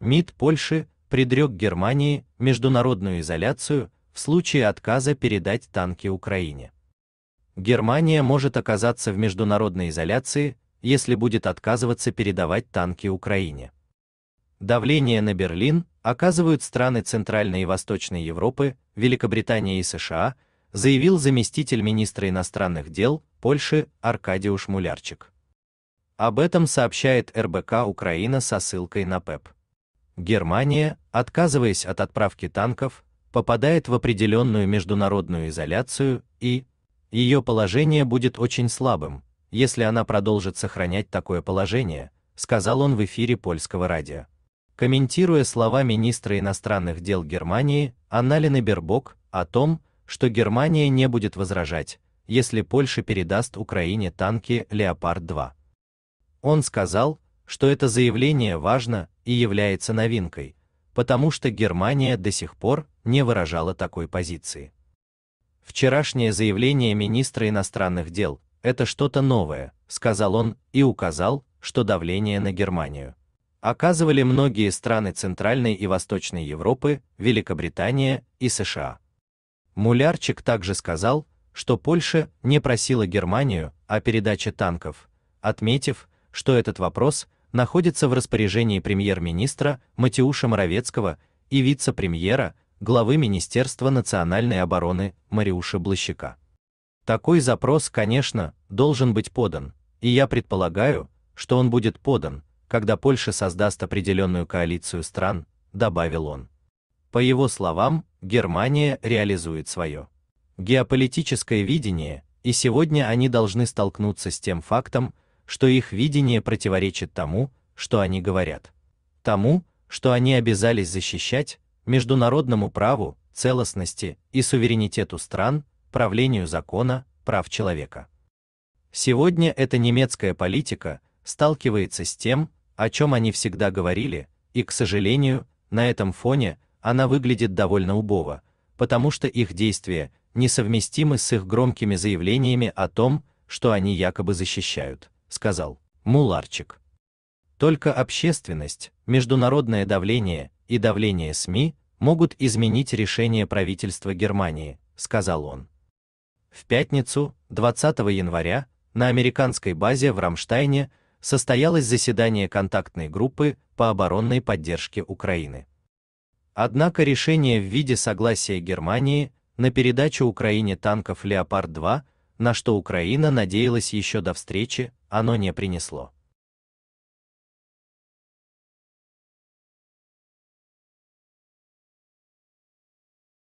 МИД Польши предрек Германии международную изоляцию в случае отказа передать танки Украине. Германия может оказаться в международной изоляции, если будет отказываться передавать танки Украине. Давление на Берлин оказывают страны Центральной и Восточной Европы, Великобритания и США, заявил заместитель министра иностранных дел Польши Аркадий Мулярчик. Об этом сообщает РБК Украина со ссылкой на ПЭП. Германия, отказываясь от отправки танков, попадает в определенную международную изоляцию и ее положение будет очень слабым, если она продолжит сохранять такое положение, сказал он в эфире польского радио. Комментируя слова министра иностранных дел Германии Анналины Бербок о том, что Германия не будет возражать, если Польша передаст Украине танки Леопард 2. Он сказал, что это заявление важно, и является новинкой, потому что Германия до сих пор не выражала такой позиции. Вчерашнее заявление министра иностранных дел это что-то новое, сказал он и указал, что давление на Германию оказывали многие страны Центральной и Восточной Европы, Великобритания и США. Мулярчик также сказал, что Польша не просила Германию о передаче танков, отметив, что этот вопрос находится в распоряжении премьер-министра Матеуша Моровецкого и вице-премьера, главы Министерства национальной обороны Мариуша Блащика. Такой запрос, конечно, должен быть подан, и я предполагаю, что он будет подан, когда Польша создаст определенную коалицию стран, добавил он. По его словам, Германия реализует свое геополитическое видение, и сегодня они должны столкнуться с тем фактом, что их видение противоречит тому, что они говорят, тому, что они обязались защищать, международному праву, целостности и суверенитету стран, правлению закона, прав человека. Сегодня эта немецкая политика сталкивается с тем, о чем они всегда говорили, и, к сожалению, на этом фоне она выглядит довольно убого, потому что их действия несовместимы с их громкими заявлениями о том, что они якобы защищают сказал Муларчик. Только общественность, международное давление и давление СМИ могут изменить решение правительства Германии, сказал он. В пятницу, 20 января, на американской базе в Рамштайне состоялось заседание контактной группы по оборонной поддержке Украины. Однако решение в виде согласия Германии на передачу Украине танков Леопард-2 на что Украина надеялась еще до встречи, оно не принесло.